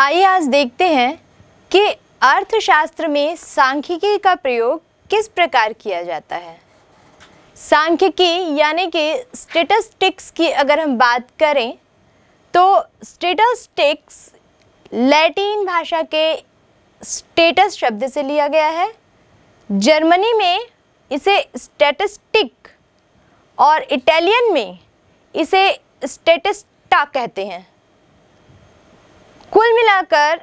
आइए आज देखते हैं कि अर्थशास्त्र में सांख्यिकी का प्रयोग किस प्रकार किया जाता है सांख्यिकी यानी कि स्टेटस्टिक्स की अगर हम बात करें तो स्टेटस्टिक्स लैटिन भाषा के स्टेटस शब्द से लिया गया है जर्मनी में इसे स्टेटिस्टिक और इटालियन में इसे स्टेटिस्टा कहते हैं मिलाकर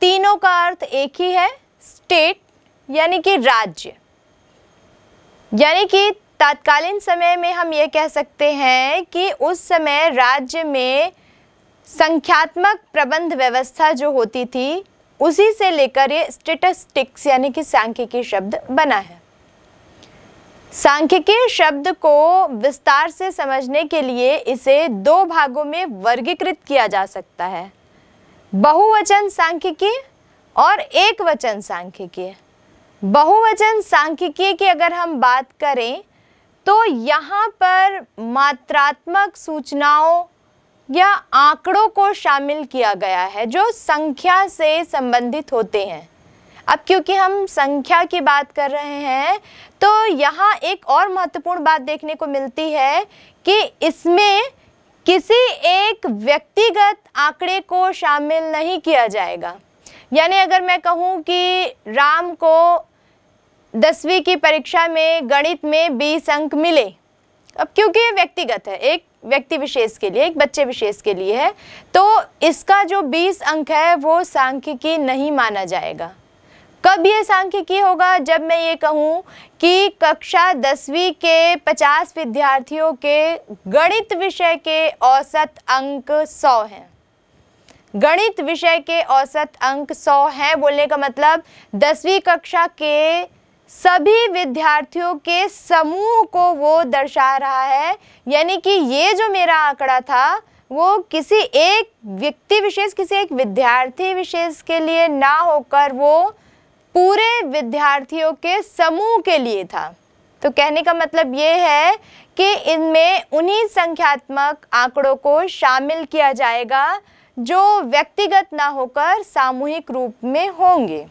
तीनों का अर्थ एक ही है स्टेट यानी कि राज्य यानी कि तात्कालीन समय में हम ये कह सकते हैं कि उस समय राज्य में संख्यात्मक प्रबंध व्यवस्था जो होती थी उसी से लेकर ये स्टेटस्टिक्स यानी कि सांख्यिकी शब्द बना है सांख्यिकी शब्द को विस्तार से समझने के लिए इसे दो भागों में वर्गीकृत किया जा सकता है बहुवचन सांख्यिकी और एक वचन सांख्यिकी बहुवचन सांख्यिकी की अगर हम बात करें तो यहाँ पर मात्रात्मक सूचनाओं या आंकड़ों को शामिल किया गया है जो संख्या से संबंधित होते हैं अब क्योंकि हम संख्या की बात कर रहे हैं तो यहाँ एक और महत्वपूर्ण बात देखने को मिलती है कि इसमें किसी एक व्यक्तिगत आंकड़े को शामिल नहीं किया जाएगा यानी अगर मैं कहूँ कि राम को दसवीं की परीक्षा में गणित में बीस अंक मिले अब क्योंकि ये व्यक्तिगत है एक व्यक्ति विशेष के लिए एक बच्चे विशेष के लिए है तो इसका जो 20 अंक है वो सांख्यिकी नहीं माना जाएगा कब ये सांख्यिकी होगा जब मैं ये कहूँ कि कक्षा दसवीं के 50 विद्यार्थियों के गणित विषय के औसत अंक 100 हैं गणित विषय के औसत अंक 100 हैं बोलने का मतलब दसवीं कक्षा के सभी विद्यार्थियों के समूह को वो दर्शा रहा है यानी कि ये जो मेरा आंकड़ा था वो किसी एक व्यक्ति विशेष किसी एक विद्यार्थी विशेष के लिए ना होकर वो पूरे विद्यार्थियों के समूह के लिए था तो कहने का मतलब ये है कि इनमें उन्हीं संख्यात्मक आंकड़ों को शामिल किया जाएगा जो व्यक्तिगत ना होकर सामूहिक रूप में होंगे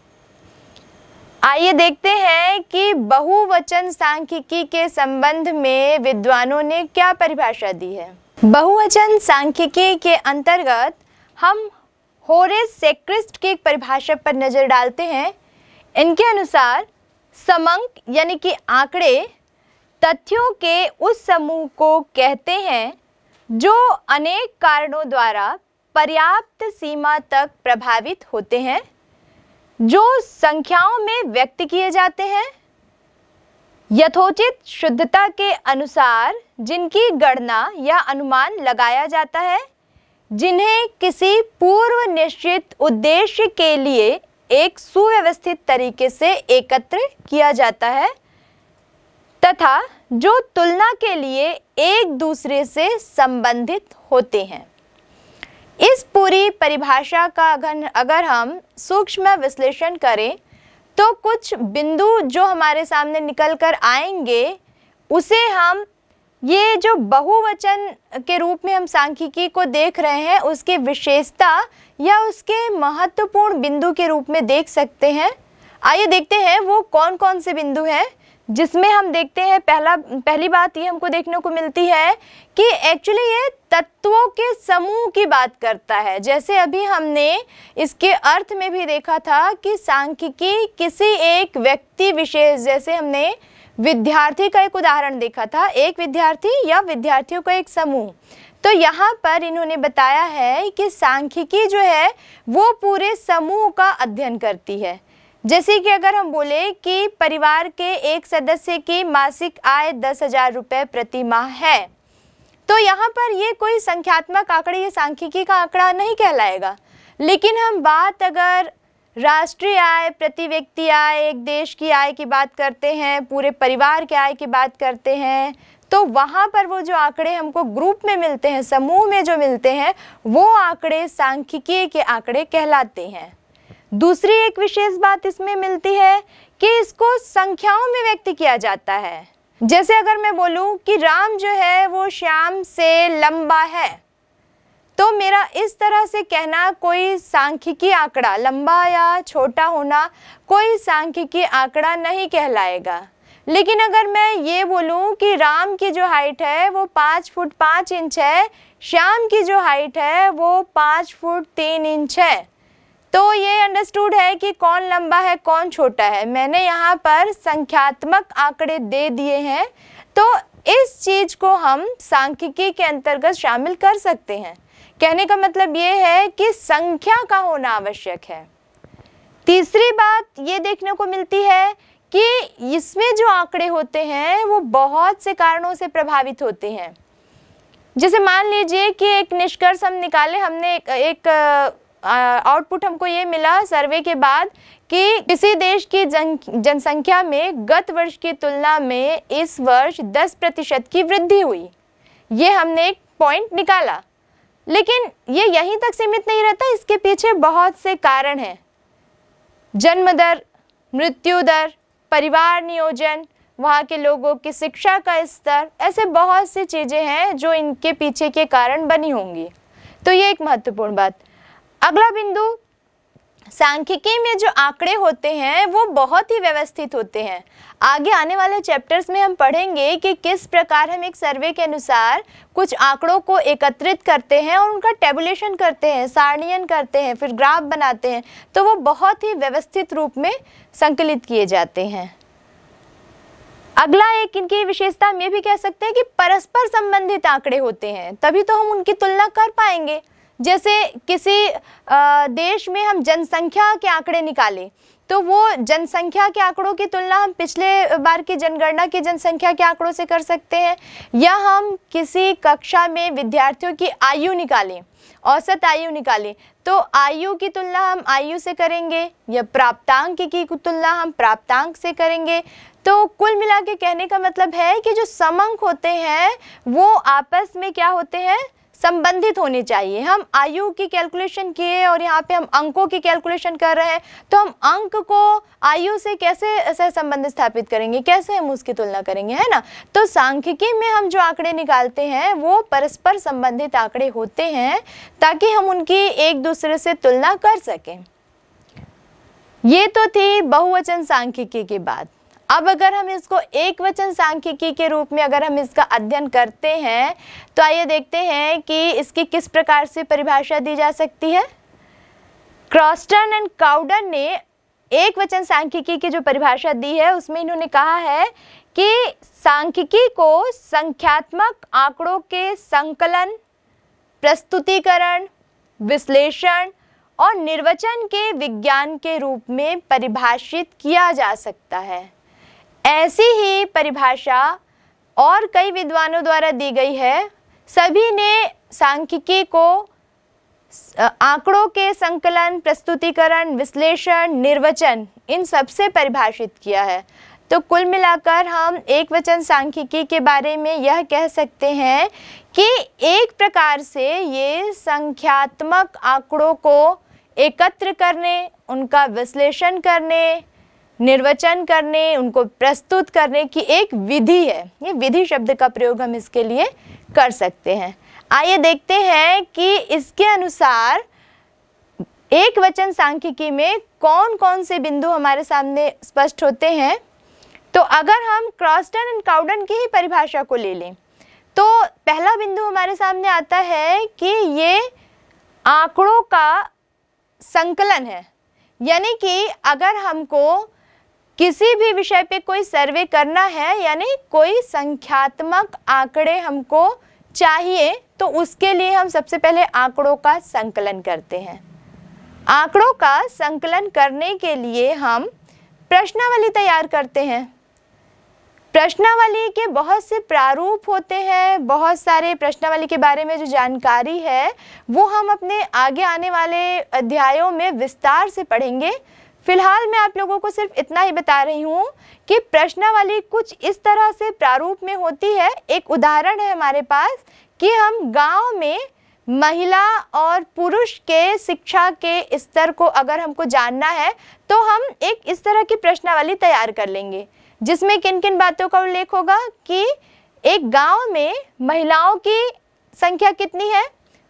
आइए देखते हैं कि बहुवचन सांख्यिकी के संबंध में विद्वानों ने क्या परिभाषा दी है बहुवचन सांख्यिकी के अंतर्गत हम होरे सेक्रिस्ट की परिभाषा पर नज़र डालते हैं इनके अनुसार समंक यानी कि आंकड़े तथ्यों के उस समूह को कहते हैं जो अनेक कारणों द्वारा पर्याप्त सीमा तक प्रभावित होते हैं जो संख्याओं में व्यक्त किए जाते हैं यथोचित शुद्धता के अनुसार जिनकी गणना या अनुमान लगाया जाता है जिन्हें किसी पूर्व निश्चित उद्देश्य के लिए एक सुव्यवस्थित तरीके से एकत्र किया जाता है तथा जो तुलना के लिए एक दूसरे से संबंधित होते हैं इस पूरी परिभाषा का अगर हम सूक्ष्म विश्लेषण करें तो कुछ बिंदु जो हमारे सामने निकल कर आएंगे उसे हम ये जो बहुवचन के रूप में हम सांख्यिकी को देख रहे हैं उसकी विशेषता या उसके महत्वपूर्ण बिंदु के रूप में देख सकते हैं आइए देखते हैं वो कौन कौन से बिंदु हैं जिसमें हम देखते हैं पहला पहली बात ये हमको देखने को मिलती है कि एक्चुअली ये तत्वों के समूह की बात करता है जैसे अभी हमने इसके अर्थ में भी देखा था कि सांख्यिकी किसी एक व्यक्ति विशेष जैसे हमने विद्यार्थी का एक उदाहरण देखा था एक विद्यार्थी या विद्यार्थियों का एक समूह तो यहाँ पर इन्होंने बताया है कि सांख्यिकी जो है वो पूरे समूह का अध्ययन करती है जैसे कि अगर हम बोले कि परिवार के एक सदस्य की मासिक आय दस हजार रुपये प्रति माह है तो यहाँ पर ये कोई संख्यात्मक आंकड़े ये सांख्यिकी का आंकड़ा नहीं कहलाएगा लेकिन हम बात अगर राष्ट्रीय आय प्रति व्यक्ति आय एक देश की आय की बात करते हैं पूरे परिवार के आय की बात करते हैं तो वहाँ पर वो जो आंकड़े हमको ग्रुप में मिलते हैं समूह में जो मिलते हैं वो आंकड़े सांख्यिकीय के आंकड़े कहलाते हैं दूसरी एक विशेष बात इसमें मिलती है कि इसको संख्याओं में व्यक्त किया जाता है जैसे अगर मैं बोलूँ कि राम जो है वो श्याम से लंबा है तो मेरा इस तरह से कहना कोई सांख्यिकी आंकड़ा लंबा या छोटा होना कोई सांख्यिकी आंकड़ा नहीं कहलाएगा लेकिन अगर मैं ये बोलूँ कि राम की जो हाइट है वो पाँच फुट पाँच इंच है श्याम की जो हाइट है वो पाँच फुट तीन इंच है तो ये अंडरस्टूड है कि कौन लंबा है कौन छोटा है मैंने यहाँ पर संख्यात्मक आंकड़े दे दिए हैं तो इस चीज़ को हम सांख्यिकी के अंतर्गत शामिल कर सकते हैं कहने का मतलब ये है कि संख्या का होना आवश्यक है तीसरी बात ये देखने को मिलती है कि इसमें जो आंकड़े होते हैं वो बहुत से कारणों से प्रभावित होते हैं जैसे मान लीजिए कि एक निष्कर्ष हम निकाले हमने एक, एक आउटपुट हमको ये मिला सर्वे के बाद कि किसी देश की जन जनसंख्या में गत वर्ष की तुलना में इस वर्ष 10 प्रतिशत की वृद्धि हुई ये हमने एक पॉइंट निकाला लेकिन ये यहीं तक सीमित नहीं रहता इसके पीछे बहुत से कारण हैं जन्म दर मृत्यु दर परिवार नियोजन वहाँ के लोगों की शिक्षा का स्तर ऐसे बहुत सी चीज़ें हैं जो इनके पीछे के कारण बनी होंगी तो ये एक महत्वपूर्ण बात अगला बिंदु सांख्यिकी में जो आंकड़े होते हैं वो बहुत ही व्यवस्थित होते हैं आगे आने वाले चैप्टर्स में हम पढ़ेंगे कि किस प्रकार हम एक सर्वे के अनुसार कुछ आंकड़ों को एकत्रित करते हैं और उनका टेबुलेशन करते हैं सारणियन करते हैं फिर ग्राफ बनाते हैं तो वो बहुत ही व्यवस्थित रूप में संकलित किए जाते हैं अगला एक इनकी विशेषता हम ये भी कह सकते हैं कि परस्पर संबंधित आंकड़े होते हैं तभी तो हम उनकी तुलना कर पाएंगे जैसे किसी देश में हम जनसंख्या के आंकड़े निकालें तो वो जनसंख्या के आंकड़ों की तुलना हम पिछले बार की जनगणना की जनसंख्या के आंकड़ों से कर सकते हैं या हम किसी कक्षा में विद्यार्थियों की आयु निकालें औसत आयु निकालें तो आयु की तुलना हम आयु से करेंगे या प्राप्तांक की तुलना हम प्राप्तांक से करेंगे तो कुल मिला के कहने का मतलब है कि जो समंक होते हैं वो आपस में क्या होते हैं संबंधित होने चाहिए हम आयु की कैलकुलेशन किए और यहाँ पे हम अंकों की कैलकुलेशन कर रहे हैं तो हम अंक को आयु से कैसे संबंध स्थापित करेंगे कैसे हम उसकी तुलना करेंगे है ना तो सांख्यिकी में हम जो आंकड़े निकालते हैं वो परस्पर संबंधित आंकड़े होते हैं ताकि हम उनकी एक दूसरे से तुलना कर सकें ये तो थी बहुवचन सांख्यिकी की बात अब अगर हम इसको एक वचन सांख्यिकी के रूप में अगर हम इसका अध्ययन करते हैं तो आइए देखते हैं कि इसकी किस प्रकार से परिभाषा दी जा सकती है क्रॉस्टन एंड काउडन ने एक वचन सांख्यिकी की जो परिभाषा दी है उसमें इन्होंने कहा है कि सांख्यिकी को संख्यात्मक आंकड़ों के संकलन प्रस्तुतिकरण विश्लेषण और निर्वचन के विज्ञान के रूप में परिभाषित किया जा सकता है ऐसी ही परिभाषा और कई विद्वानों द्वारा दी गई है सभी ने सांख्यिकी को आंकड़ों के संकलन प्रस्तुतिकरण विश्लेषण निर्वचन इन सब से परिभाषित किया है तो कुल मिलाकर हम एक वचन सांख्यिकी के बारे में यह कह सकते हैं कि एक प्रकार से ये संख्यात्मक आंकड़ों को एकत्र करने उनका विश्लेषण करने निर्वचन करने उनको प्रस्तुत करने की एक विधि है ये विधि शब्द का प्रयोग हम इसके लिए कर सकते हैं आइए देखते हैं कि इसके अनुसार एक वचन सांख्यिकी में कौन कौन से बिंदु हमारे सामने स्पष्ट होते हैं तो अगर हम क्रॉस्टन एंड काउडन की ही परिभाषा को ले लें तो पहला बिंदु हमारे सामने आता है कि ये आंकड़ों का संकलन है यानी कि अगर हमको किसी भी विषय पे कोई सर्वे करना है यानी कोई संख्यात्मक आंकड़े हमको चाहिए तो उसके लिए हम सबसे पहले आंकड़ों का संकलन करते हैं आंकड़ों का संकलन करने के लिए हम प्रश्नावली तैयार करते हैं प्रश्नावली के बहुत से प्रारूप होते हैं बहुत सारे प्रश्नावली के बारे में जो जानकारी है वो हम अपने आगे आने वाले अध्यायों में विस्तार से पढ़ेंगे फिलहाल मैं आप लोगों को सिर्फ इतना ही बता रही हूँ कि प्रश्नावली कुछ इस तरह से प्रारूप में होती है एक उदाहरण है हमारे पास कि हम गांव में महिला और पुरुष के शिक्षा के स्तर को अगर हमको जानना है तो हम एक इस तरह की प्रश्नावली तैयार कर लेंगे जिसमें किन किन बातों का उल्लेख होगा कि एक गांव में महिलाओं की संख्या कितनी है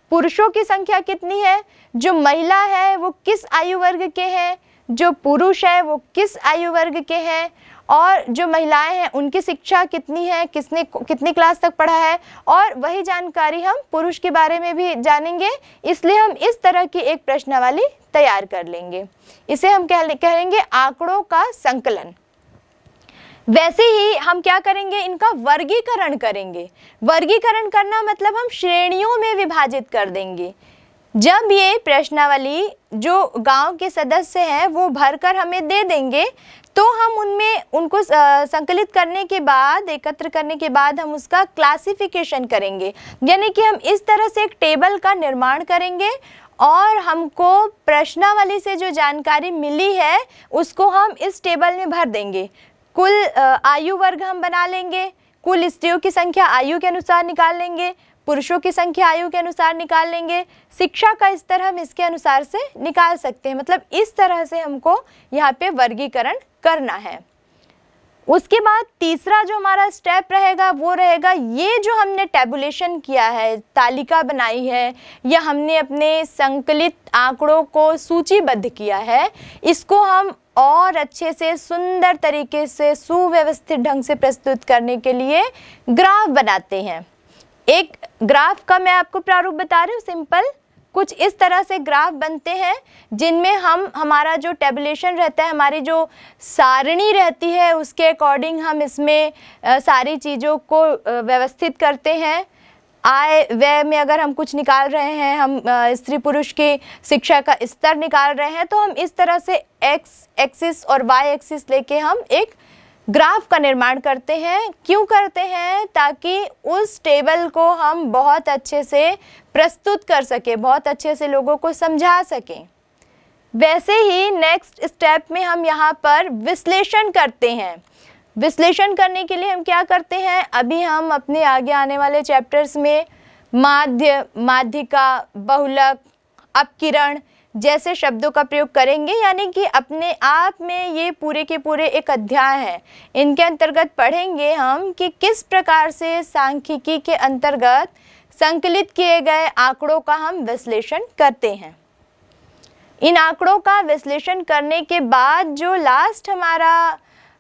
पुरुषों की संख्या कितनी है जो महिला है वो किस आयु वर्ग के हैं जो पुरुष है वो किस आयु वर्ग के हैं और जो महिलाएं हैं उनकी शिक्षा कितनी है किसने कितनी क्लास तक पढ़ा है और वही जानकारी हम पुरुष के बारे में भी जानेंगे इसलिए हम इस तरह की एक प्रश्नावली तैयार कर लेंगे इसे हम कह कहेंगे आंकड़ों का संकलन वैसे ही हम क्या करेंगे इनका वर्गीकरण करेंगे वर्गीकरण करना मतलब हम श्रेणियों में विभाजित कर देंगे जब ये प्रश्नावली जो गांव के सदस्य हैं वो भरकर हमें दे देंगे तो हम उनमें उनको संकलित करने के बाद एकत्र करने के बाद हम उसका क्लासिफिकेशन करेंगे यानी कि हम इस तरह से एक टेबल का निर्माण करेंगे और हमको प्रश्नावली से जो जानकारी मिली है उसको हम इस टेबल में भर देंगे कुल आयु वर्ग हम बना लेंगे कुल स्त्रियों की संख्या आयु के अनुसार निकाल लेंगे पुरुषों की संख्या आयु के अनुसार निकाल लेंगे शिक्षा का स्तर हम इसके अनुसार से निकाल सकते हैं मतलब इस तरह से हमको यहाँ पे वर्गीकरण करना है उसके बाद तीसरा जो हमारा स्टेप रहेगा वो रहेगा ये जो हमने टेबुलेशन किया है तालिका बनाई है या हमने अपने संकलित आंकड़ों को सूचीबद्ध किया है इसको हम और अच्छे से सुंदर तरीके से सुव्यवस्थित ढंग से प्रस्तुत करने के लिए ग्राफ बनाते हैं एक ग्राफ का मैं आपको प्रारूप बता रही हूँ सिंपल कुछ इस तरह से ग्राफ बनते हैं जिनमें हम हमारा जो टेबलेशन रहता है हमारी जो सारणी रहती है उसके अकॉर्डिंग हम इसमें सारी चीज़ों को व्यवस्थित करते हैं आय व्यय में अगर हम कुछ निकाल रहे हैं हम स्त्री पुरुष की शिक्षा का स्तर निकाल रहे हैं तो हम इस तरह से एक्स एक्सिस और वाई एक्सिस लेके हम एक ग्राफ का निर्माण करते हैं क्यों करते हैं ताकि उस टेबल को हम बहुत अच्छे से प्रस्तुत कर सकें बहुत अच्छे से लोगों को समझा सकें वैसे ही नेक्स्ट स्टेप में हम यहाँ पर विश्लेषण करते हैं विश्लेषण करने के लिए हम क्या करते हैं अभी हम अपने आगे आने वाले चैप्टर्स में माध्य माध्यिका बहुलक अपकिरण जैसे शब्दों का प्रयोग करेंगे यानी कि अपने आप में ये पूरे के पूरे एक अध्याय है इनके अंतर्गत पढ़ेंगे हम कि किस प्रकार से सांख्यिकी के अंतर्गत संकलित किए गए आंकड़ों का हम विश्लेषण करते हैं इन आंकड़ों का विश्लेषण करने के बाद जो लास्ट हमारा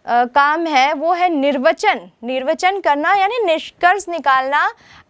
काम है वो है निर्वचन निर्वचन करना यानी निष्कर्ष निकालना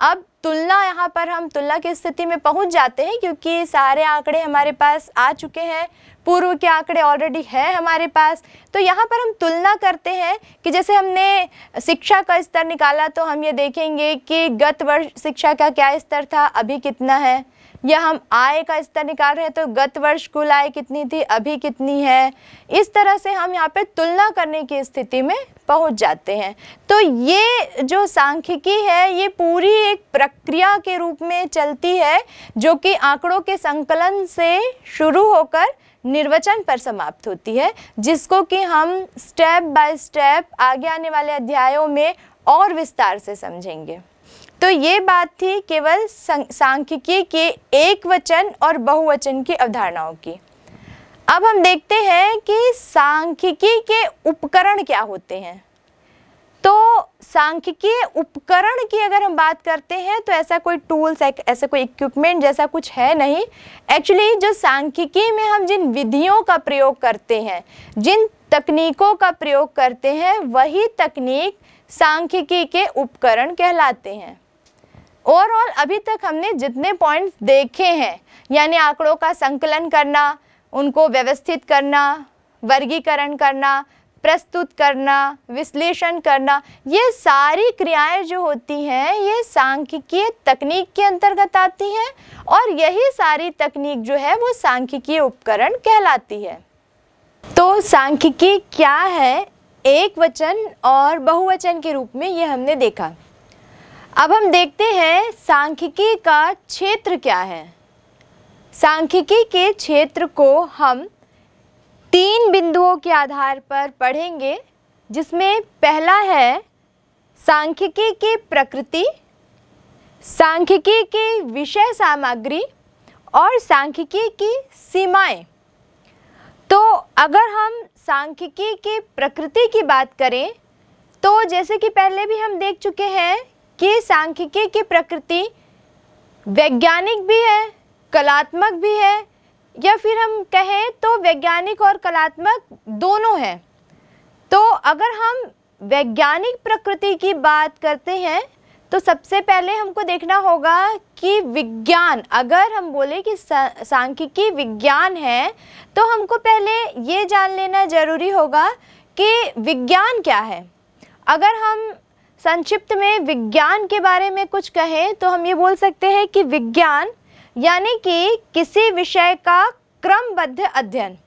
अब तुलना यहाँ पर हम तुलना की स्थिति में पहुँच जाते हैं क्योंकि सारे आंकड़े हमारे पास आ चुके हैं पूर्व के आंकड़े ऑलरेडी है हमारे पास तो यहाँ पर हम तुलना करते हैं कि जैसे हमने शिक्षा का स्तर निकाला तो हम ये देखेंगे कि गत वर्ष शिक्षा का क्या स्तर था अभी कितना है या हम आय का स्तर निकाल रहे हैं तो गत वर्ष कुल आय कितनी थी अभी कितनी है इस तरह से हम यहाँ पे तुलना करने की स्थिति में पहुँच जाते हैं तो ये जो सांख्यिकी है ये पूरी एक प्रक्रिया के रूप में चलती है जो कि आंकड़ों के संकलन से शुरू होकर निर्वचन पर समाप्त होती है जिसको कि हम स्टेप बाय स्टेप आगे आने वाले अध्यायों में और विस्तार से समझेंगे तो ये बात थी केवल सांख्यिकी के एक वचन और बहुवचन की अवधारणाओं की अब हम देखते हैं कि सांख्यिकी के उपकरण क्या होते हैं तो सांख्यिकीय उपकरण की अगर हम बात करते हैं तो ऐसा कोई टूल्स ऐसा कोई इक्विपमेंट जैसा कुछ है नहीं एक्चुअली जो सांख्यिकी में हम जिन विधियों का प्रयोग करते हैं जिन तकनीकों का प्रयोग करते हैं वही तकनीक सांख्यिकी के उपकरण कहलाते हैं ओवरऑल अभी तक हमने जितने पॉइंट्स देखे हैं यानी आंकड़ों का संकलन करना उनको व्यवस्थित करना वर्गीकरण करना प्रस्तुत करना विश्लेषण करना ये सारी क्रियाएं जो होती हैं ये सांख्यिकीय तकनीक के अंतर्गत आती हैं और यही सारी तकनीक जो है वो सांख्यिकीय उपकरण कहलाती है तो सांख्यिकी क्या है एक वचन और बहुवचन के रूप में ये हमने देखा अब हम देखते हैं सांख्यिकी का क्षेत्र क्या है सांख्यिकी के क्षेत्र को हम तीन बिंदुओं के आधार पर पढ़ेंगे जिसमें पहला है सांख्यिकी की प्रकृति सांख्यिकी की विषय सामग्री और सांख्यिकी की सीमाएं तो अगर हम सांख्यिकी की प्रकृति की बात करें तो जैसे कि पहले भी हम देख चुके हैं कि सांख्यिकी की प्रकृति वैज्ञानिक भी है कलात्मक भी है या फिर हम कहें तो वैज्ञानिक और कलात्मक दोनों हैं तो अगर हम वैज्ञानिक प्रकृति की बात करते हैं तो सबसे पहले हमको देखना होगा कि विज्ञान अगर हम बोले कि सांख्यिकी विज्ञान है तो हमको पहले ये जान लेना ज़रूरी होगा कि विज्ञान क्या है अगर हम संक्षिप्त में विज्ञान के बारे में कुछ कहें तो हम ये बोल सकते हैं कि विज्ञान यानी कि किसी विषय का क्रमबद्ध अध्ययन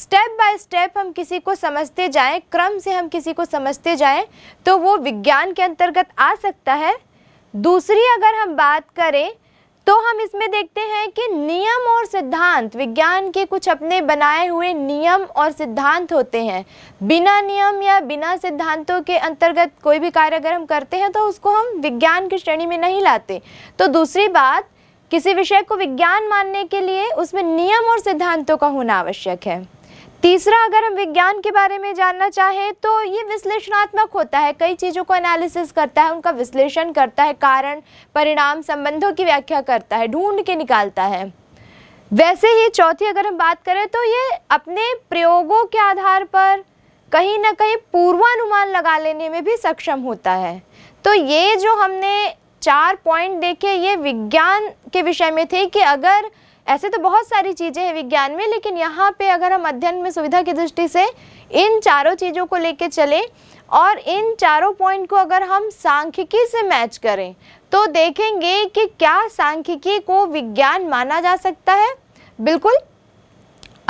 स्टेप बाय स्टेप हम किसी को समझते जाएं क्रम से हम किसी को समझते जाएं तो वो विज्ञान के अंतर्गत आ सकता है दूसरी अगर हम बात करें तो हम इसमें देखते हैं कि नियम और सिद्धांत विज्ञान के कुछ अपने बनाए हुए नियम और सिद्धांत होते हैं बिना नियम या बिना सिद्धांतों के अंतर्गत कोई भी कार्य अगर हम करते हैं तो उसको हम विज्ञान की श्रेणी में नहीं लाते तो दूसरी बात किसी विषय को विज्ञान मानने के लिए उसमें नियम और सिद्धांतों का होना आवश्यक है तीसरा अगर हम विज्ञान के बारे में जानना चाहें तो ये विश्लेषणात्मक होता है कई चीज़ों को एनालिसिस करता है उनका विश्लेषण करता है कारण परिणाम संबंधों की व्याख्या करता है ढूंढ के निकालता है वैसे ही चौथी अगर हम बात करें तो ये अपने प्रयोगों के आधार पर कहीं ना कहीं पूर्वानुमान लगा लेने में भी सक्षम होता है तो ये जो हमने चार पॉइंट देखे ये विज्ञान के विषय में थे कि अगर ऐसे तो बहुत सारी चीज़ें हैं विज्ञान में लेकिन यहाँ पे अगर हम अध्ययन में सुविधा की दृष्टि से इन चारों चीज़ों को लेके चलें और इन चारों पॉइंट को अगर हम सांख्यिकी से मैच करें तो देखेंगे कि क्या सांख्यिकी को विज्ञान माना जा सकता है बिल्कुल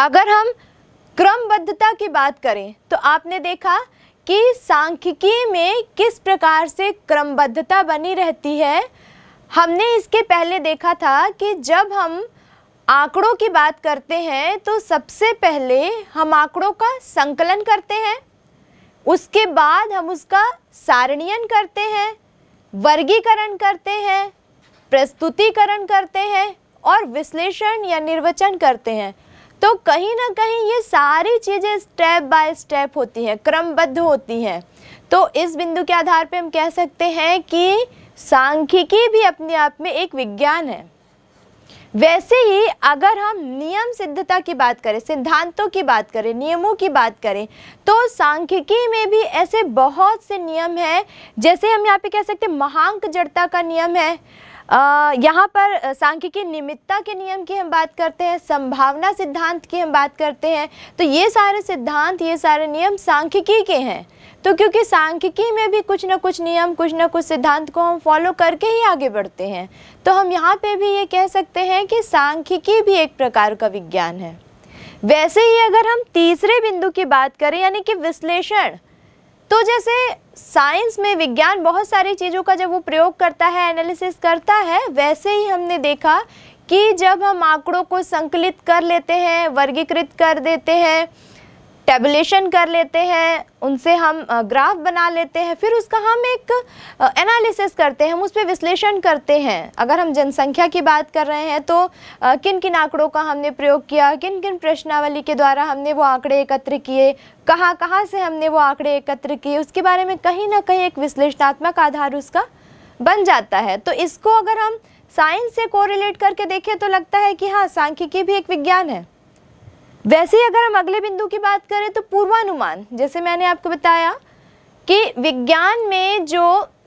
अगर हम क्रमबद्धता की बात करें तो आपने देखा कि सांख्यिकी में किस प्रकार से क्रमबद्धता बनी रहती है हमने इसके पहले देखा था कि जब हम आंकड़ों की बात करते हैं तो सबसे पहले हम आंकड़ों का संकलन करते हैं उसके बाद हम उसका सारणीयन करते हैं वर्गीकरण करते हैं प्रस्तुतिकरण करते हैं और विश्लेषण या निर्वचन करते हैं तो कहीं ना कहीं ये सारी चीज़ें स्टेप बाय स्टेप होती हैं क्रमबद्ध होती हैं तो इस बिंदु के आधार पर हम कह सकते हैं कि सांख्यिकी भी अपने आप में एक विज्ञान है वैसे ही अगर हम नियम सिद्धता की बात करें सिद्धांतों की बात करें नियमों की बात करें तो सांख्यिकी में भी ऐसे बहुत से नियम हैं जैसे हम यहाँ पे कह सकते हैं महांक जड़ता का नियम है यहाँ पर सांख्यिकी निमित्ता के नियम की हम बात करते हैं संभावना सिद्धांत की हम बात करते हैं तो ये सारे सिद्धांत ये सारे नियम सांख्यिकी के हैं तो क्योंकि सांख्यिकी में भी कुछ ना कुछ नियम कुछ ना कुछ सिद्धांत को हम फॉलो करके ही आगे बढ़ते हैं तो हम यहाँ पे भी ये कह सकते हैं कि सांख्यिकी भी एक प्रकार का विज्ञान है वैसे ही अगर हम तीसरे बिंदु की बात करें यानी कि विश्लेषण तो जैसे साइंस में विज्ञान बहुत सारी चीज़ों का जब वो प्रयोग करता है एनालिसिस करता है वैसे ही हमने देखा कि जब हम आंकड़ों को संकलित कर लेते हैं वर्गीकृत कर देते हैं टेबलेशन कर लेते हैं उनसे हम ग्राफ बना लेते हैं फिर उसका हम एक एनालिसिस करते हैं हम उस पर विश्लेषण करते हैं अगर हम जनसंख्या की बात कर रहे हैं तो किन किन आंकड़ों का हमने प्रयोग किया किन किन प्रश्नावली के द्वारा हमने वो आंकड़े एकत्र किए कहाँ कहाँ से हमने वो आंकड़े एकत्र किए उसके बारे में कहीं ना कहीं एक विश्लेषणात्मक आधार उसका बन जाता है तो इसको अगर हम साइंस से कोरिलेट करके देखें तो लगता है कि हाँ सांख्यिकी भी एक विज्ञान है वैसे ही अगर हम अगले बिंदु की बात करें तो पूर्वानुमान जैसे मैंने आपको बताया कि विज्ञान में जो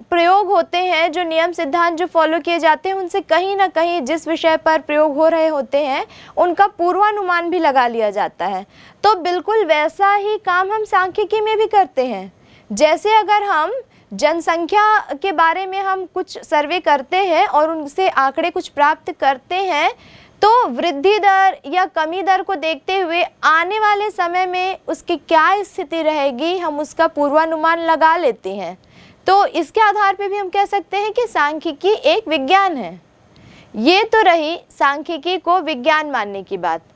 प्रयोग होते हैं जो नियम सिद्धांत जो फॉलो किए जाते हैं उनसे कहीं ना कहीं जिस विषय पर प्रयोग हो रहे होते हैं उनका पूर्वानुमान भी लगा लिया जाता है तो बिल्कुल वैसा ही काम हम सांख्यिकी में भी करते हैं जैसे अगर हम जनसंख्या के बारे में हम कुछ सर्वे करते हैं और उनसे आंकड़े कुछ प्राप्त करते हैं तो वृद्धि दर या कमी दर को देखते हुए आने वाले समय में उसकी क्या स्थिति रहेगी हम उसका पूर्वानुमान लगा लेते हैं तो इसके आधार पर भी हम कह सकते हैं कि सांख्यिकी एक विज्ञान है ये तो रही सांख्यिकी को विज्ञान मानने की बात